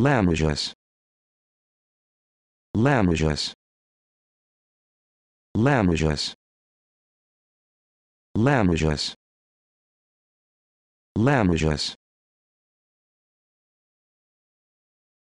Lamages. Lamages. Lamages. Lamages. Lamages.